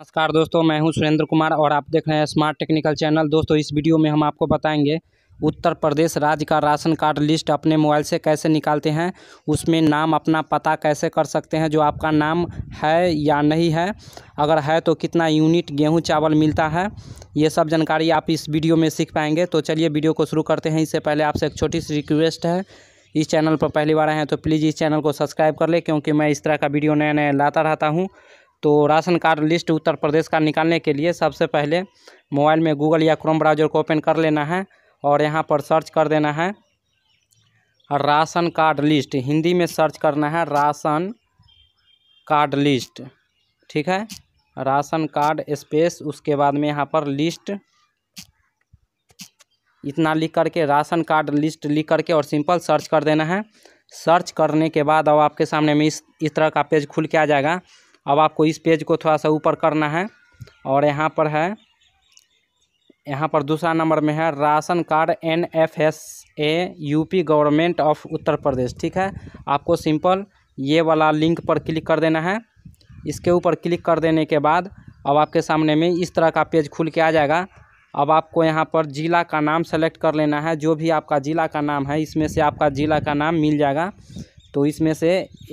नमस्कार दोस्तों मैं हूं सुरेंद्र कुमार और आप देख रहे हैं स्मार्ट टेक्निकल चैनल दोस्तों इस वीडियो में हम आपको बताएंगे उत्तर प्रदेश राज्य का राशन कार्ड लिस्ट अपने मोबाइल से कैसे निकालते हैं उसमें नाम अपना पता कैसे कर सकते हैं जो आपका नाम है या नहीं है अगर है तो कितना यूनिट गेहूं चावल मिलता है ये सब जानकारी आप इस वीडियो में सीख पाएंगे तो चलिए वीडियो को शुरू करते हैं इससे पहले आपसे एक छोटी सी रिक्वेस्ट है इस चैनल पर पहली बार आए हैं तो प्लीज़ इस चैनल को सब्सक्राइब कर ले क्योंकि मैं इस तरह का वीडियो नया नया लाता रहता हूँ तो ration card list Uttar Pradesh का निकालने के लिए सबसे पहले मोबाइल में गूगल या क्रोम ब्राउजर को ओपन कर लेना है और यहाँ पर सर्च कर देना है राशन कार्ड लिस्ट हिंदी में सर्च करना है राशन कार्ड लिस्ट ठीक है राशन कार्ड स्पेस उसके बाद में यहाँ पर लिस्ट इतना लिख करके राशन कार्ड लिस्ट लिख करके और सिंपल सर्च कर देना है सर्च करने के बाद अब आपके सामने में इस इस तरह का पेज खुल के आ जाएगा अब आपको इस पेज को थोड़ा सा ऊपर करना है और यहाँ पर है यहाँ पर दूसरा नंबर में है ration card N F S A UP government of Uttar Pradesh ठीक है आपको सिंपल ये वाला लिंक पर क्लिक कर देना है इसके ऊपर क्लिक कर देने के बाद अब आपके सामने में इस तरह का पेज खुल के आ जाएगा अब आपको यहाँ पर ज़िला का नाम सेलेक्ट कर लेना है जो भी आपका ज़िला का नाम है इसमें से आपका ज़िला का नाम मिल जाएगा तो इसमें से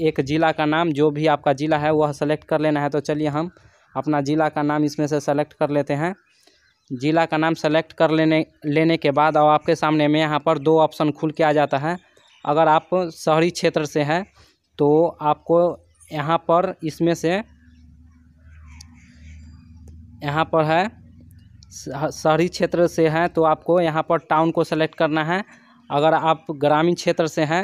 एक ज़िला का नाम जो भी आपका ज़िला है वह सेलेक्ट कर लेना है तो चलिए हम अपना ज़िला का नाम इसमें से सेलेक्ट कर लेते हैं ज़िला का नाम सेलेक्ट कर लेने लेने के बाद और आपके सामने में यहाँ पर दो ऑप्शन खुल के आ जाता है अगर आप शहरी क्षेत्र से हैं तो आपको यहाँ पर इसमें से यहाँ पर है शहरी क्षेत्र से हैं तो आपको यहाँ पर टाउन को सेलेक्ट करना है अगर आप ग्रामीण क्षेत्र से हैं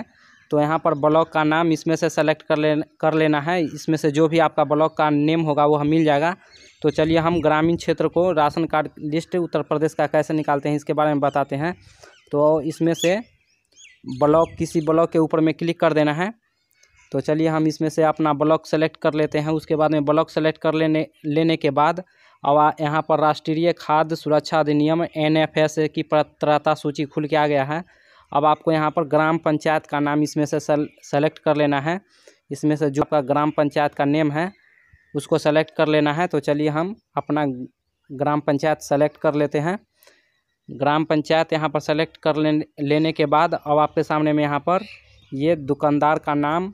तो यहाँ पर ब्लॉक का नाम इसमें से सेलेक्ट कर ले कर लेना है इसमें से जो भी आपका ब्लॉक का नेम होगा वो हम मिल जाएगा तो चलिए हम ग्रामीण क्षेत्र को ration card list Uttar Pradesh का कैसे निकालते हैं इसके बारे में बताते हैं तो इसमें से ब्लॉक किसी ब्लॉक के ऊपर में क्लिक कर देना है तो चलिए हम इसमें से अपना ब्लॉक सेलेक्ट कर लेते हैं उसके बाद में ब्लॉक सेलेक्ट कर लेने लेने के बाद अब यहाँ पर राष्ट्रीय खाद्य सुरक्षा अधिनियम एन एफ एस की पत्रता सूची खुल के आ गया है अब आपको यहाँ पर ग्राम पंचायत का नाम इसमें से सेलेक्ट कर लेना है इसमें से जो आपका ग्राम पंचायत का नेम है उसको सेलेक्ट कर लेना है तो चलिए हम अपना ग्राम पंचायत सेलेक्ट कर लेते हैं ग्राम पंचायत यहाँ पर सेलेक्ट कर लेने के बाद अब आपके सामने में यहाँ पर ये दुकानदार का नाम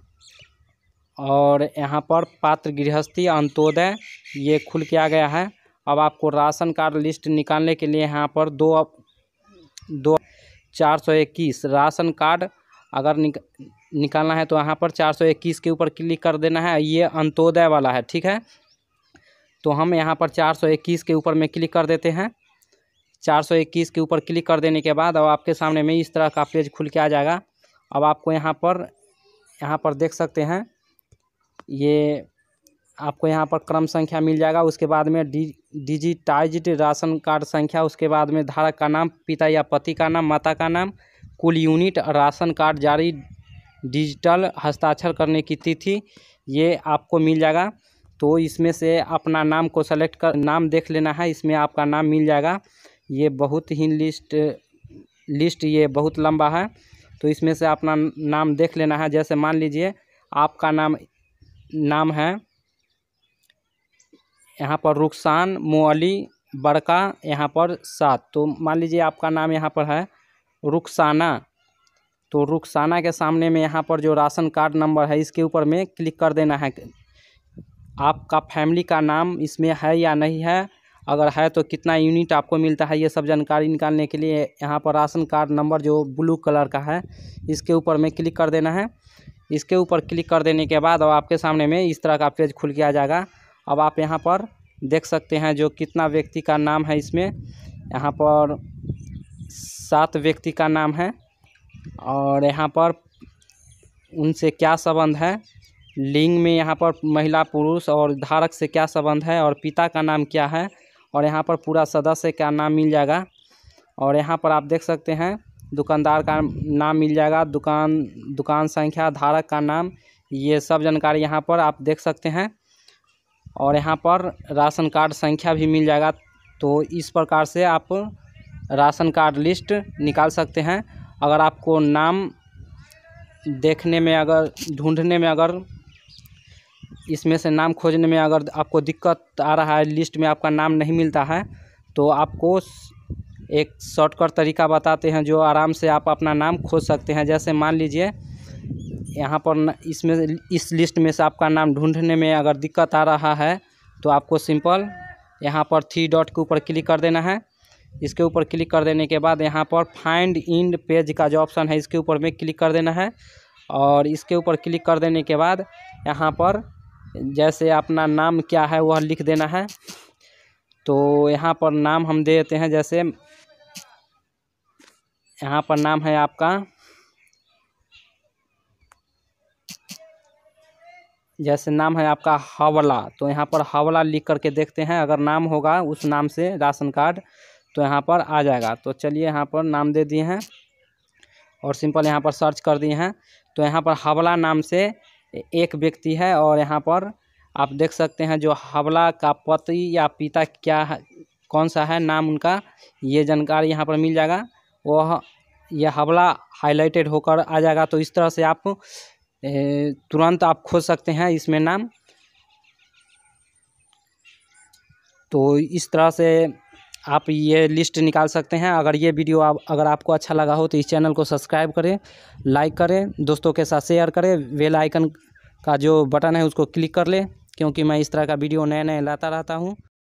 और यहाँ पर पात्र गृहस्थी अंत्योदय ये खुल के आ गया है अब आपको राशन कार्ड लिस्ट निकालने के लिए यहाँ पर दो दो चार सौ इक्कीस राशन कार्ड अगर निक, निकालना है तो यहाँ पर चार सौ इक्कीस के ऊपर क्लिक कर देना है ये अंत्योदय वाला है ठीक है तो हम यहाँ पर चार सौ इक्कीस के ऊपर में क्लिक कर देते हैं चार सौ इक्कीस के ऊपर क्लिक कर देने के बाद अब आपके सामने में इस तरह का पेज खुल के आ जाएगा अब आपको यहाँ पर यहाँ पर देख सकते हैं ये आपको यहाँ पर क्रम संख्या मिल जाएगा उसके बाद में डि डिजिटाइज्ड राशन कार्ड संख्या उसके बाद में धारक का नाम पिता या पति का नाम माता का नाम कुल यूनिट राशन कार्ड जारी डिजिटल हस्ताक्षर करने की तिथि ये आपको मिल जाएगा तो इसमें से अपना नाम को सेलेक्ट कर नाम देख लेना है इसमें आपका नाम मिल जाएगा ये बहुत ही लिस्ट लिस्ट ये बहुत लंबा है तो इसमें से अपना नाम देख लेना है जैसे मान लीजिए आपका नाम नाम है यहाँ पर रुखसान मोअली बड़का यहाँ पर सात तो मान लीजिए आपका नाम यहाँ पर है रुखसाना तो रुखसाना के सामने में यहाँ पर जो राशन कार्ड नंबर है इसके ऊपर में क्लिक कर देना है आपका फैमिली का नाम इसमें है या नहीं है अगर है तो कितना यूनिट आपको मिलता है ये सब जानकारी निकालने के लिए यहाँ पर राशन कार्ड नंबर जो ब्लू कलर का है इसके ऊपर में क्लिक कर देना है इसके ऊपर क्लिक कर देने के बाद अब आपके सामने में इस तरह का पेज खुल आ जाएगा अब आप यहाँ पर देख सकते हैं जो कितना व्यक्ति का नाम है इसमें यहाँ पर सात व्यक्ति का नाम है और यहाँ पर उनसे क्या संबंध है लिंग में यहाँ पर महिला पुरुष और धारक से क्या संबंध है और पिता का नाम क्या है और यहाँ पर पूरा सदस्य का नाम मिल जाएगा और यहाँ पर आप देख सकते हैं दुकानदार का नाम मिल जाएगा दुकान दुकान संख्या धारक का नाम ये सब जानकारी यहाँ पर आप देख सकते हैं और यहाँ पर राशन कार्ड संख्या भी मिल जाएगा तो इस प्रकार से आप राशन कार्ड लिस्ट निकाल सकते हैं अगर आपको नाम देखने में अगर ढूंढने में अगर इसमें से नाम खोजने में अगर आपको दिक्कत आ रहा है लिस्ट में आपका नाम नहीं मिलता है तो आपको एक शॉर्टकट तरीका बताते हैं जो आराम से आप अपना नाम खोज सकते हैं जैसे मान लीजिए यहाँ पर इसमें इस लिस्ट में से आपका नाम ढूँढने में अगर दिक्कत आ रहा है तो आपको सिंपल यहाँ पर थ्री डॉट के ऊपर क्लिक कर देना है इसके ऊपर क्लिक कर देने के बाद यहाँ पर फाइंड इन पेज का जो ऑप्शन है इसके ऊपर में क्लिक कर देना है और इसके ऊपर क्लिक कर देने के बाद यहाँ पर जैसे अपना नाम क्या है वह लिख देना है तो यहाँ पर नाम हम देते हैं जैसे यहाँ पर नाम है आपका जैसे नाम है आपका हवला तो यहाँ पर हवला लिख करके देखते हैं अगर नाम होगा उस नाम से राशन कार्ड तो यहाँ पर आ जाएगा तो चलिए यहाँ पर नाम दे दिए हैं और सिंपल यहाँ पर सर्च कर दिए हैं तो यहाँ पर हवला नाम से एक व्यक्ति है और यहाँ पर आप देख सकते हैं जो हवला का पति या पिता क्या है कौन सा है नाम उनका ये जानकारी यहाँ पर मिल जाएगा वह यह हवला हाईलाइटेड होकर आ जाएगा तो इस तरह से आप तुरंत आप खोज सकते हैं इसमें नाम तो इस तरह से आप ये लिस्ट निकाल सकते हैं अगर ये वीडियो आप अगर आपको अच्छा लगा हो तो इस चैनल को सब्सक्राइब करें लाइक करें दोस्तों के साथ शेयर करें वेल आइकन का जो बटन है उसको क्लिक कर लें क्योंकि मैं इस तरह का वीडियो नए नए लाता रहता हूँ